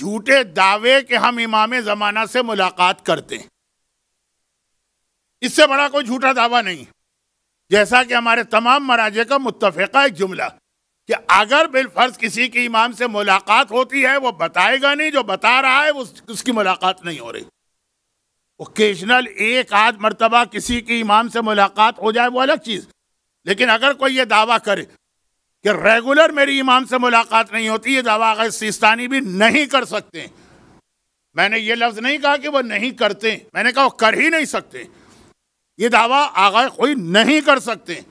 झूठे दावे के हम इमाम जमाना से मुलाकात करते हैं इससे बड़ा कोई झूठा दावा नहीं जैसा कि हमारे तमाम मराजे का मुतफ़ा एक जुमला कि अगर बिलफर्ज किसी के इमाम से मुलाकात होती है वो बताएगा नहीं जो बता रहा है उस, उसकी मुलाकात नहीं हो रही ओकेजनल एक आध मरतबा किसी के इमाम से मुलाकात हो जाए वो अलग चीज़ लेकिन अगर कोई ये दावा करे कि रेगुलर मेरी इमाम से मुलाकात नहीं होती ये दावा अगर सिस्तानी भी नहीं कर सकते मैंने ये लफ्ज़ नहीं कहा कि वो नहीं करते मैंने कहा वो कर ही नहीं सकते ये दावा आगा कोई नहीं कर सकते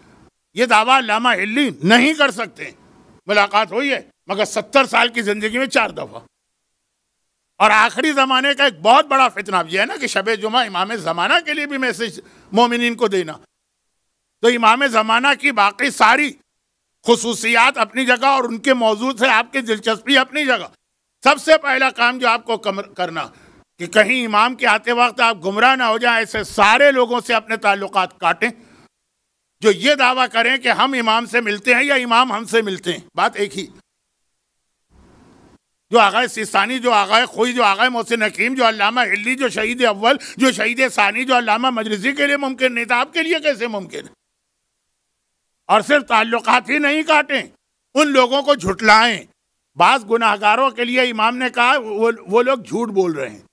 ये दावा लामा हिल्ली नहीं कर सकते मुलाकात हुई है मगर सत्तर साल की ज़िंदगी में चार दफ़ा और आखिरी ज़माने का एक बहुत बड़ा फितना भी यह है ना कि शब जुमा इमाम ज़माना के लिए भी मैसेज मोमिन को देना तो इमाम ज़माना की बाकी सारी खसूसियात अपनी जगह और उनके मौजूद से आपकी दिलचस्पी अपनी जगह सबसे पहला काम जो आपको करना कि कहीं इमाम के आते वक्त आप गुमराह ना हो जाए ऐसे सारे लोगों से अपने ताल्लुक काटें जो ये दावा करें कि हम इमाम से मिलते हैं या इमाम हमसे मिलते हैं बात एक ही जो आगा सिस्तानी जो आगा खोई जो आगा मोहसिन हकीम जो अलामा हिली जो शहीद अव्वल जो शहीद सानी जो अलामा मजरसी के लिए मुमकिन नहीं था आपके लिए कैसे मुमकिन है और सिर्फ ताल्लुक ही नहीं काटें उन लोगों को झुटलाएं बाज़ गुनाहगारों के लिए इमाम ने कहा वो वो लोग झूठ बोल रहे हैं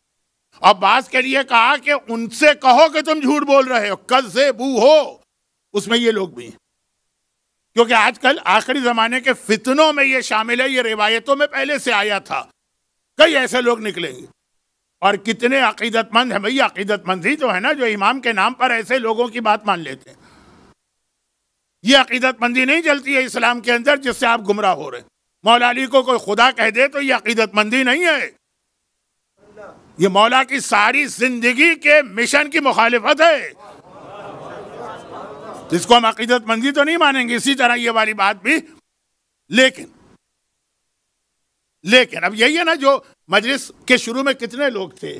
और बाज़ के लिए कहा कि उनसे कहो कि तुम झूठ बोल रहे हो कल से बू हो उसमें ये लोग भी हैं क्योंकि आजकल आखिरी ज़माने के फितनों में ये शामिल है ये रिवायतों में पहले से आया था कई ऐसे लोग निकलेंगे और कितने अकीदतमंद हैं भाई अकीदतमंद ही तो है ना जो इमाम के नाम पर ऐसे लोगों की बात मान लेते हैं ये मंदी नहीं चलती है इस्लाम के अंदर जिससे आप गुमराह हो रहे मौला अली को कोई खुदा कह दे तो ये अकीदतमंदी नहीं है ये मौला की सारी जिंदगी के मिशन की मुखालिफत है जिसको हम मंदी तो नहीं मानेंगे इसी तरह ये वाली बात भी लेकिन लेकिन अब यही है ना जो मजलिस के शुरू में कितने लोग थे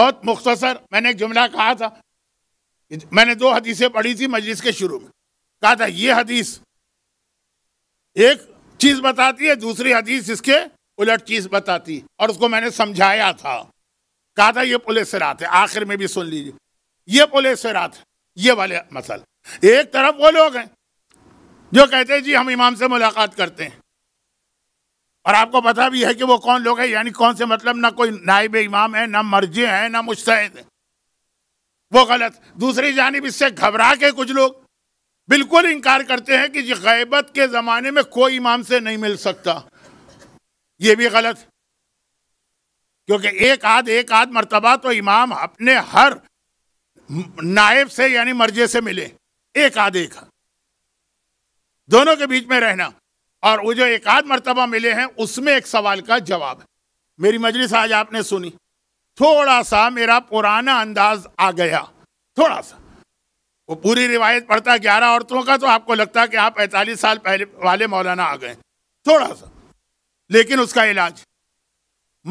बहुत मुख्तसर मैंने एक जुमला कहा था मैंने दो हदीसें पढ़ी थी मजलिस के शुरू में कहा था ये हदीस एक चीज बताती है दूसरी हदीस इसके उलट चीज बताती और उसको मैंने समझाया था कहा था ये पुलिस से रात है आखिर में भी सुन लीजिए ये पुलिस से रात है ये वाले मसल एक तरफ वो लोग हैं जो कहते हैं जी हम इमाम से मुलाकात करते हैं और आपको पता भी है कि वो कौन लोग हैं यानी कौन से मतलब ना कोई नायब इमाम है ना मर्जी है ना मुश्तैद है वो गलत दूसरी जानब इससे घबरा के कुछ लोग बिल्कुल इनकार करते हैं कि गैबत के ज़माने में कोई इमाम से नहीं मिल सकता ये भी गलत क्योंकि एक आध एक आध मरतबा तो इमाम अपने हर नायब से यानी मर्जे से मिले एक आध एक दोनों के बीच में रहना और वो जो एक आध मरतबा मिले हैं उसमें एक सवाल का जवाब है मेरी मजलिस आज आपने सुनी थोड़ा सा मेरा पुराना अंदाज आ गया थोड़ा सा वो पूरी रिवायत पढ़ता ग्यारह औरतों का तो आपको लगता कि आप पैंतालीस साल पहले वाले मौलाना आ गए थोड़ा सा लेकिन उसका इलाज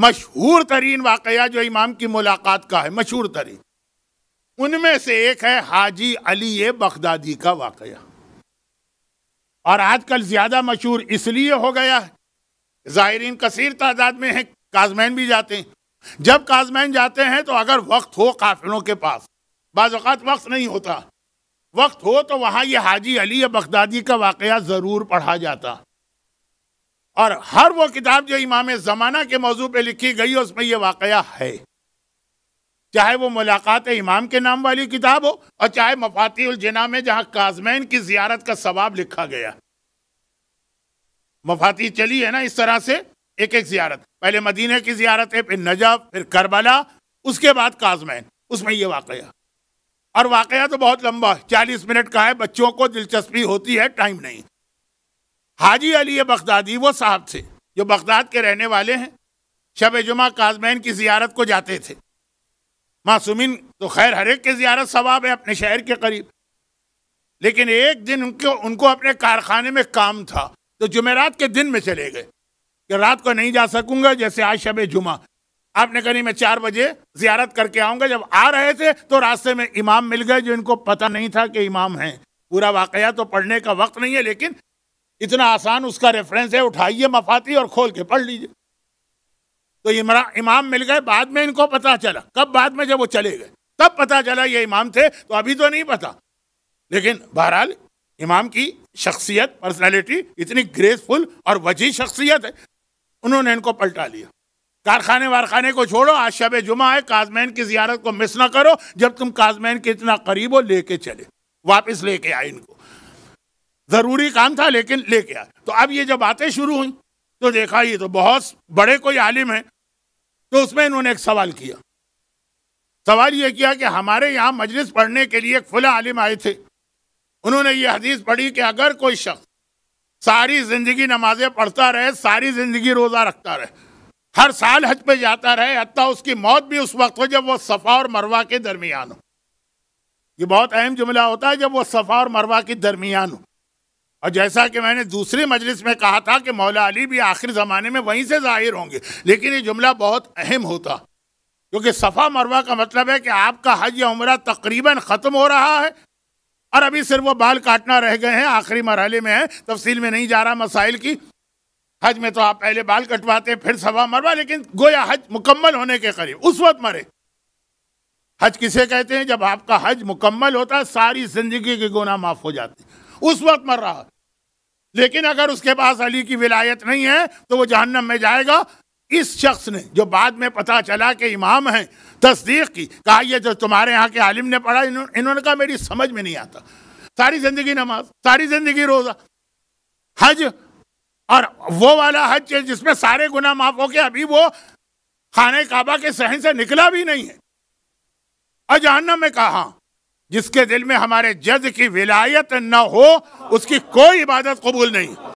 मशहूर तरीन वाकया जो इमाम की मुलाकात का है मशहूर तरीन उनमें से एक है हाजी अली बगदादी का वाकया और आजकल ज़्यादा मशहूर इसलिए हो गया है ज़ायरीन कसीर तादाद में है काजमैन भी जाते हैं जब काजमैन जाते हैं तो अगर वक्त हो काफिलों के पास बाज़ात वक्त नहीं होता वक्त हो तो वहां ये हाजी अली बगदादी का वाक़ ज़रूर पढ़ा जाता और हर वो किताब जो इमाम ज़माना के मौजू पर लिखी गई है उसमें यह वाक़ है चाहे वो मुलाकात इमाम के नाम वाली किताब हो और चाहे मफातीजना में जहाँ काजमैन की जियारत का सवाब लिखा गया मफाती चली है ना इस तरह से एक एक जियारत पहले मदीने की जियारत है फिर नजब फिर करबला उसके बाद काजमैन उसमें यह वाकया और वाकया तो बहुत लंबा चालीस मिनट का है बच्चों को दिलचस्पी होती है टाइम नहीं हाजी अली बगदादी वो साहब थे जो बगदाद के रहने वाले हैं शब जुमा काजमैन की जियारत को जाते थे मासूमिन तो खैर हर एक की जियारत सवाब है अपने शहर के करीब लेकिन एक दिन उनको उनको अपने कारखाने में काम था तो जुमेरात के दिन में चले गए कि रात को नहीं जा सकूंगा जैसे आज शब जुमा आपने कहीं मैं चार बजे जियारत करके आऊँगा जब आ रहे थे तो रास्ते में इमाम मिल गए जो इनको पता नहीं था कि इमाम हैं पूरा वाकया तो पढ़ने का वक्त नहीं है लेकिन इतना आसान उसका रेफरेंस है उठाइए मफाती और खोल के पढ़ लीजिए तो इमरा इमाम मिल गए बाद में इनको पता चला कब बाद में जब वो चले गए तब पता चला ये इमाम थे तो अभी तो नहीं पता लेकिन बहरहाल इमाम की शख्सियत पर्सनैलिटी इतनी ग्रेसफुल और वजी शख्सियत है उन्होंने इनको पलटा लिया कारखाने वारखाने को छोड़ो आज शब जुमा है काजमैन की जियारत को मिस ना करो जब तुम काजमैन के इतना करीब हो लेके चले वापस लेके आए इनको ज़रूरी काम था लेकिन लेके आए तो अब ये जब बातें शुरू हुई तो देखा ये तो बहुत बड़े कोई आलिम है तो उसमें इन्होंने एक सवाल किया सवाल ये किया कि हमारे यहाँ मजलिस पढ़ने के लिए एक फुला आलिम आए थे उन्होंने ये हदीस पढ़ी कि अगर कोई शख्स सारी ज़िंदगी नमाज़ें पढ़ता रहे सारी ज़िंदगी रोज़ा रखता रहे हर साल हज पे जाता रहे हत्या उसकी मौत भी उस वक्त हो जब वो सफ़ा और मरवा के दरमियान हो ये बहुत अहम जुमला होता है जब वो सफ़ा और मरवा के दरमियान हो और जैसा कि मैंने दूसरी मजलिस में कहा था कि मौला अली भी आखिर ज़माने में वहीं से ज़ाहिर होंगे लेकिन ये जुमला बहुत अहम होता क्योंकि सफ़ा मरवा का मतलब है कि आपका हज या उम्र तकरीबन ख़त्म हो रहा है और अभी सिर्फ वो बाल काटना रह गए हैं आखिरी मरहले में है तफसील में नहीं जा रहा मसाइल की हज में तो आप पहले बाल कटवाते फिर सवा मरवा लेकिन गोया हज मुकम्मल होने के करीब उस वक्त मरे हज किसे कहते हैं जब आपका हज मुकम्मल होता है सारी जिंदगी के गुना माफ हो जाते उस वक्त मर रहा लेकिन अगर उसके पास अली की विलायत नहीं है तो वो जहन्नम में जाएगा इस शख्स ने जो बाद में पता चला कि इमाम हैं तस्दीक की कहा यह जो तुम्हारे यहाँ के आलिम ने पढ़ा इन्हों, इन्होंने कहा मेरी समझ में नहीं आता सारी ज़िंदगी नमाज सारी ज़िंदगी रोज़ा हज और वो वाला हज जिसमें सारे गुना माफ हो गए अभी वो खाने काबा के सहन से निकला भी नहीं है और में कहा जिसके दिल में हमारे जज की विलायत न हो उसकी कोई इबादत कबूल नहीं